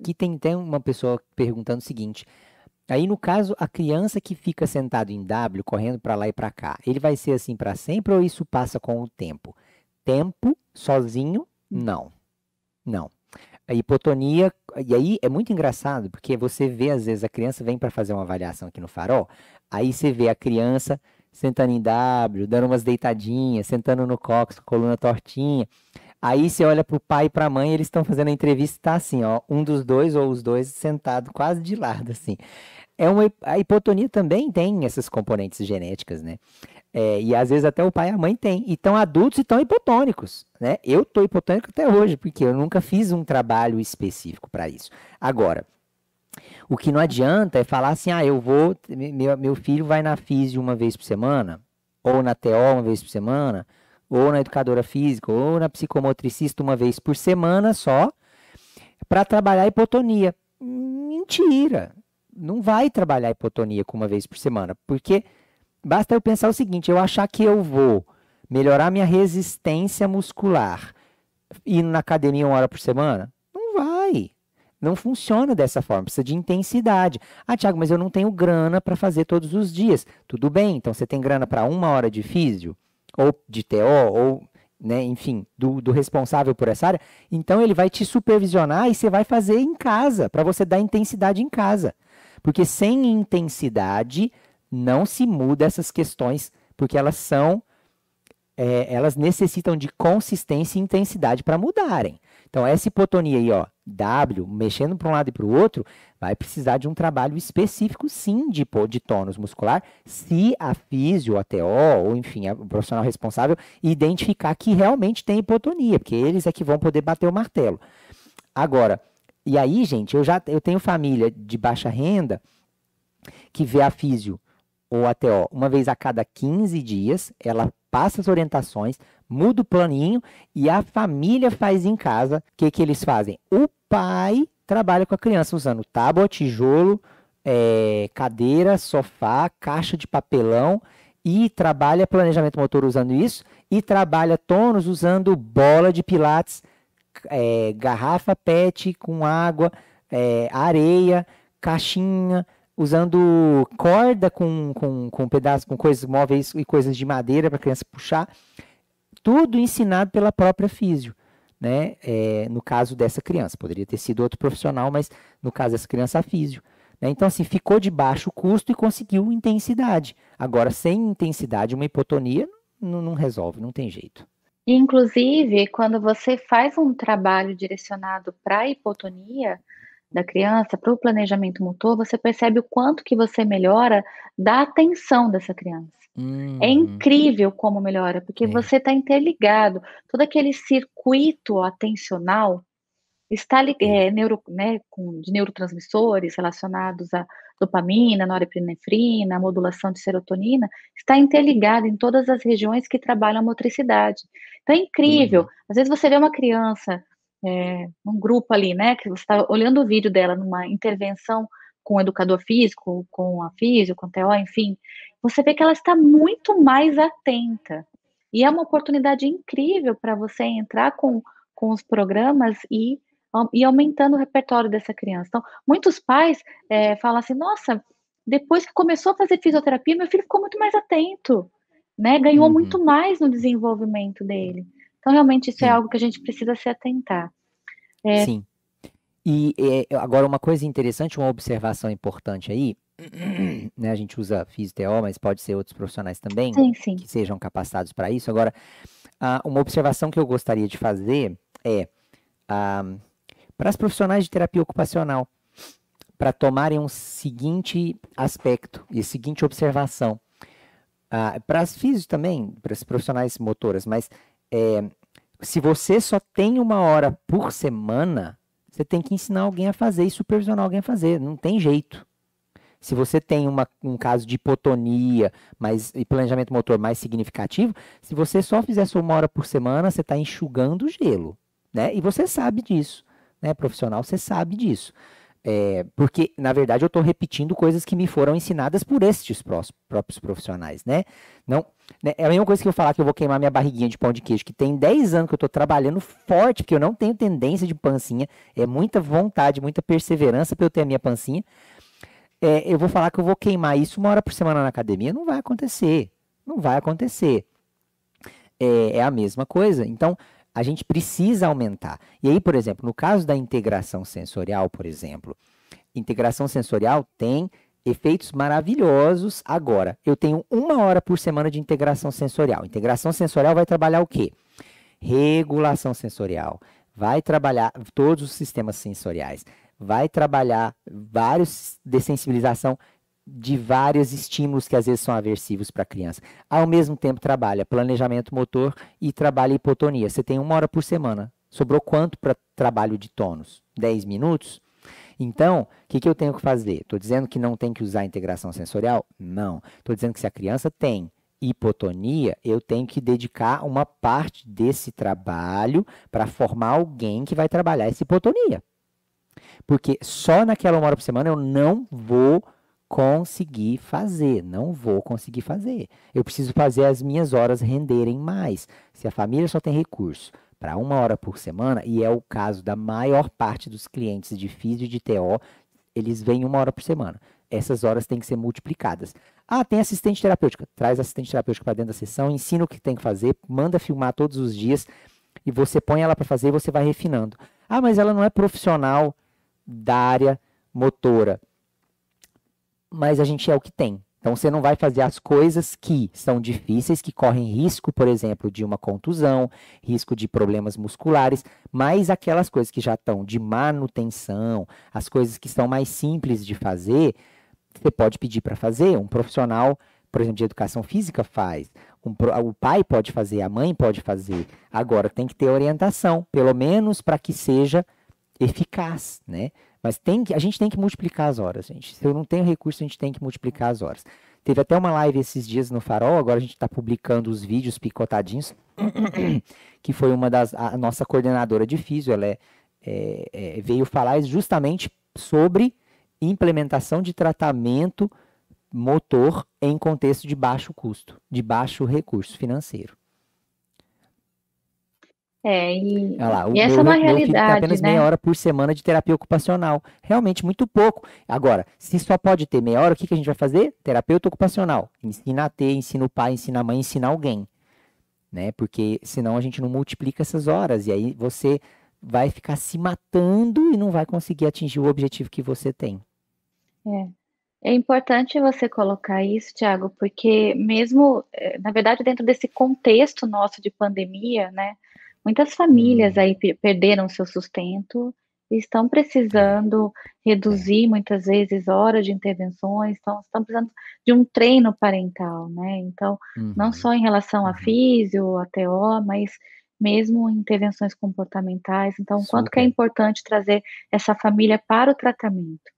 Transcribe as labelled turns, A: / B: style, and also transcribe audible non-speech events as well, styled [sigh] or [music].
A: Aqui tem até uma pessoa perguntando o seguinte: Aí, no caso, a criança que fica sentado em W, correndo para lá e para cá, ele vai ser assim para sempre ou isso passa com o tempo? Tempo, sozinho, não. Não. A hipotonia, e aí é muito engraçado, porque você vê, às vezes, a criança vem para fazer uma avaliação aqui no farol, aí você vê a criança sentando em W, dando umas deitadinhas, sentando no cox, coluna tortinha. Aí você olha pro pai e pra mãe, eles estão fazendo a entrevista, tá assim, ó, um dos dois ou os dois sentado quase de lado, assim. É uma, a hipotonia também tem essas componentes genéticas, né? É, e às vezes até o pai e a mãe têm. E estão adultos e estão hipotônicos, né? Eu tô hipotônico até hoje, porque eu nunca fiz um trabalho específico para isso. Agora, o que não adianta é falar assim, ah, eu vou, meu, meu filho vai na físio uma vez por semana, ou na TO uma vez por semana, ou na educadora física, ou na psicomotricista uma vez por semana só, para trabalhar hipotonia. Mentira! Não vai trabalhar hipotonia com uma vez por semana, porque basta eu pensar o seguinte: eu achar que eu vou melhorar minha resistência muscular indo na academia uma hora por semana? Não vai. Não funciona dessa forma, precisa de intensidade. Ah, Tiago, mas eu não tenho grana para fazer todos os dias. Tudo bem, então você tem grana para uma hora de físico? ou de TO, ou, né, enfim, do, do responsável por essa área, então ele vai te supervisionar e você vai fazer em casa, para você dar intensidade em casa. Porque sem intensidade não se muda essas questões, porque elas são é, elas necessitam de consistência e intensidade para mudarem. Então, essa hipotonia aí, ó, W, mexendo para um lado e para o outro, vai precisar de um trabalho específico, sim, de, de tônus muscular, se a físio, a TO, ou enfim, o profissional responsável, identificar que realmente tem hipotonia, porque eles é que vão poder bater o martelo. Agora, e aí, gente, eu já eu tenho família de baixa renda que vê a físio ou a TO uma vez a cada 15 dias, ela passa as orientações, muda o planinho e a família faz em casa. O que, que eles fazem? O pai trabalha com a criança usando tábua, tijolo, é, cadeira, sofá, caixa de papelão e trabalha planejamento motor usando isso e trabalha tônus usando bola de pilates, é, garrafa PET com água, é, areia, caixinha usando corda com, com, com pedaços, com coisas móveis e coisas de madeira para a criança puxar. Tudo ensinado pela própria físio, né? É, no caso dessa criança. Poderia ter sido outro profissional, mas no caso dessa criança, a físio. Né? Então, assim, ficou de baixo custo e conseguiu intensidade. Agora, sem intensidade, uma hipotonia não, não resolve, não tem jeito.
B: Inclusive, quando você faz um trabalho direcionado para a hipotonia, da criança para o planejamento motor, você percebe o quanto que você melhora da atenção dessa criança. é uhum. incrível como melhora, porque é. você está interligado. Todo aquele circuito atencional está é, neuro, né, com, de neurotransmissores relacionados à dopamina, norepinefrina, modulação de serotonina, está interligado em todas as regiões que trabalham a motricidade. Então é incrível. Uhum. Às vezes você vê uma criança é, um grupo ali, né? Que você está olhando o vídeo dela numa intervenção com o educador físico, com a física, com a TO, enfim, você vê que ela está muito mais atenta. E é uma oportunidade incrível para você entrar com, com os programas e, e aumentando o repertório dessa criança. Então, muitos pais é, falam assim, nossa, depois que começou a fazer fisioterapia, meu filho ficou muito mais atento, né? Ganhou uhum. muito mais no desenvolvimento dele. Então, realmente, isso é Sim. é algo que a gente precisa se atentar. É... Sim.
A: E é, agora, uma coisa interessante, uma observação importante aí, [clears throat] né, a gente usa fisioterapeuta, mas pode ser outros profissionais também sim, sim. que sejam capacitados para isso. Agora, uma observação que eu gostaria de fazer é um, para as profissionais de terapia ocupacional, para tomarem um seguinte aspecto e seguinte observação. Uh, para as físicos também, para as profissionais motoras, mas é, se você só tem uma hora por semana, você tem que ensinar alguém a fazer e supervisionar alguém a fazer. Não tem jeito. Se você tem uma, um caso de hipotonia e planejamento motor mais significativo, se você só fizer só uma hora por semana, você está enxugando o gelo. Né? E você sabe disso. Né? Profissional, você sabe disso. É, porque, na verdade, eu estou repetindo coisas que me foram ensinadas por estes próprios profissionais, né? Não, né? É a mesma coisa que eu falar que eu vou queimar minha barriguinha de pão de queijo, que tem 10 anos que eu estou trabalhando forte, porque eu não tenho tendência de pancinha, é muita vontade, muita perseverança para eu ter a minha pancinha. É, eu vou falar que eu vou queimar isso uma hora por semana na academia, não vai acontecer, não vai acontecer. é, é a mesma coisa. Então, a gente precisa aumentar. E aí, por exemplo, no caso da integração sensorial, por exemplo, integração sensorial tem efeitos maravilhosos. Agora, eu tenho uma hora por semana de integração sensorial. Integração sensorial vai trabalhar o quê? Regulação sensorial. Vai trabalhar todos os sistemas sensoriais. Vai trabalhar vários de sensibilização de vários estímulos que às vezes são aversivos para a criança. Ao mesmo tempo trabalha planejamento motor e trabalha hipotonia. Você tem uma hora por semana. Sobrou quanto para trabalho de tônus? 10 minutos? Então, o que, que eu tenho que fazer? Estou dizendo que não tem que usar integração sensorial? Não. Estou dizendo que se a criança tem hipotonia, eu tenho que dedicar uma parte desse trabalho para formar alguém que vai trabalhar essa hipotonia. Porque só naquela uma hora por semana eu não vou conseguir fazer, não vou conseguir fazer. Eu preciso fazer as minhas horas renderem mais. Se a família só tem recurso para uma hora por semana, e é o caso da maior parte dos clientes de FIS e de TO, eles vêm uma hora por semana. Essas horas têm que ser multiplicadas. Ah, tem assistente terapêutica. Traz assistente terapêutica para dentro da sessão, ensina o que tem que fazer, manda filmar todos os dias e você põe ela para fazer e você vai refinando. Ah, mas ela não é profissional da área motora mas a gente é o que tem. Então você não vai fazer as coisas que são difíceis, que correm risco, por exemplo, de uma contusão, risco de problemas musculares, mas aquelas coisas que já estão de manutenção, as coisas que são mais simples de fazer, você pode pedir para fazer, um profissional, por exemplo, de educação física faz, um, o pai pode fazer, a mãe pode fazer. Agora tem que ter orientação, pelo menos para que seja eficaz, né? Mas tem que, a gente tem que multiplicar as horas, gente. Se eu não tenho recurso, a gente tem que multiplicar as horas. Teve até uma live esses dias no Farol, agora a gente está publicando os vídeos picotadinhos, [coughs] que foi uma das. A nossa coordenadora de físio, ela é, é, é, veio falar justamente sobre implementação de tratamento motor em contexto de baixo custo, de baixo recurso financeiro.
B: É, e, lá, e essa é meu, é uma meu realidade. Filho tem apenas né? meia hora
A: por semana de terapia ocupacional. Realmente muito pouco. Agora, se só pode ter meia hora, o que, que a gente vai fazer? Terapeuta ocupacional. Ensina a ter, ensina o pai, ensina a mãe, ensina alguém. Né? Porque senão a gente não multiplica essas horas. E aí você vai ficar se matando e não vai conseguir atingir o objetivo que você tem.
B: É. É importante você colocar isso, Tiago, porque mesmo, eh, na verdade, dentro desse contexto nosso de pandemia, né, Muitas famílias aí perderam seu sustento e estão precisando reduzir muitas vezes horas de intervenções, estão, estão precisando de um treino parental, né? Então, uhum. não só em relação a uhum. físio, a TO, mas mesmo intervenções comportamentais. Então, Super. quanto que é importante trazer essa família para o tratamento?